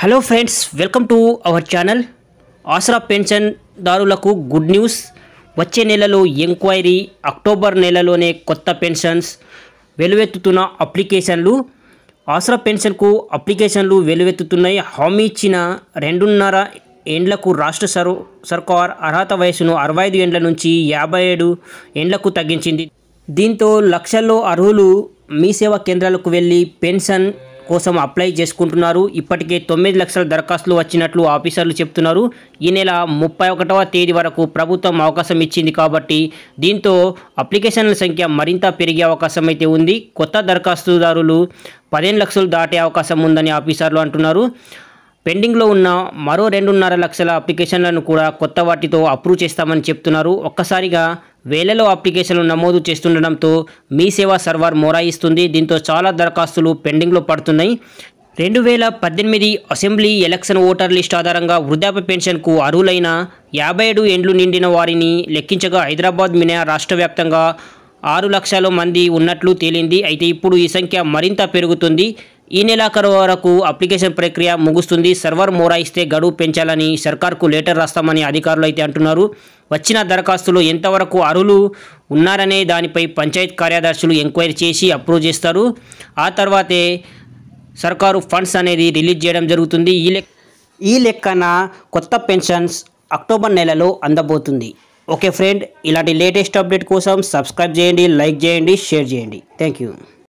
hello friends welcome to our channel Aasara పెన్షన్దారులకు good news వచ్చే నెలలో ఎంక్వైరీ అక్టోబర్ నెలలోనే కొత్త పెన్షన్స్ వెలువెత్తుతున్న అప్లికేషన్లు ఆసరా పెన్షన్కు అప్లికేషన్లు వెలువెత్తుతున్నాయి హామీ ఇచ్చిన రెండున్నర ఏండ్లకు రాష్ట్ర సర్ సర్కార్ అర్హత వయసును అరవై ఐదు ఏండ్ల నుంచి యాభై ఏడు ఏండ్లకు తగ్గించింది దీంతో లక్షల్లో అర్హులు మీ సేవా కేంద్రాలకు వెళ్ళి పెన్షన్ కోసం అప్లై చేసుకుంటున్నారు ఇప్పటికే తొమ్మిది లక్షల దరఖాస్తులు వచ్చినట్లు ఆఫీసర్లు చెప్తున్నారు ఈ నెల ముప్పై ఒకటవ తేదీ వరకు ప్రభుత్వం అవకాశం ఇచ్చింది కాబట్టి దీంతో అప్లికేషన్ల సంఖ్య మరింత పెరిగే అవకాశం అయితే ఉంది కొత్త దరఖాస్తుదారులు పదిహేను లక్షలు దాటే అవకాశం ఉందని ఆఫీసర్లు అంటున్నారు పెండింగ్లో ఉన్న మరో రెండున్నర లక్షల అప్లికేషన్లను కూడా కొత్త వాటితో అప్రూవ్ చేస్తామని చెప్తున్నారు ఒక్కసారిగా వేలలో అప్లికేషన్లు నమోదు చేస్తుండటంతో మీ సేవా సర్వర్ మొరాయిస్తుంది దీంతో చాలా దరఖాస్తులు పెండింగ్లో పడుతున్నాయి రెండు వేల పద్దెనిమిది అసెంబ్లీ ఎలక్షన్ ఓటర్ లిస్ట్ ఆధారంగా వృద్ధాప్య పెన్షన్కు అర్హులైన యాభై ఏడు ఎండ్లు నిండిన వారిని లెక్కించగా హైదరాబాద్ మినహా రాష్ట్ర వ్యాప్తంగా ఆరు లక్షల మంది ఉన్నట్లు తేలింది అయితే ఇప్పుడు ఈ సంఖ్య మరింత పెరుగుతుంది ఈ నెలాఖరు వరకు అప్లికేషన్ ప్రక్రియ ముగుస్తుంది సర్వర్ మోరాయిస్తే గడువు పెంచాలని సర్కార్కు లేటర్ రాస్తామని అధికారులు అయితే అంటున్నారు వచ్చిన దరఖాస్తులు ఎంతవరకు అర్హులు ఉన్నారనే దానిపై పంచాయత్ కార్యదర్శులు ఎంక్వైరీ చేసి అప్రూవ్ చేస్తారు ఆ తర్వాతే సర్కారు ఫండ్స్ అనేది రిలీజ్ చేయడం జరుగుతుంది ఈ లెక్క ఈ లెక్కన కొత్త పెన్షన్స్ అక్టోబర్ నెలలో అందబోతుంది ఓకే ఫ్రెండ్ ఇలాంటి లేటెస్ట్ అప్డేట్ కోసం సబ్స్క్రైబ్ చేయండి లైక్ చేయండి షేర్ చేయండి థ్యాంక్ యూ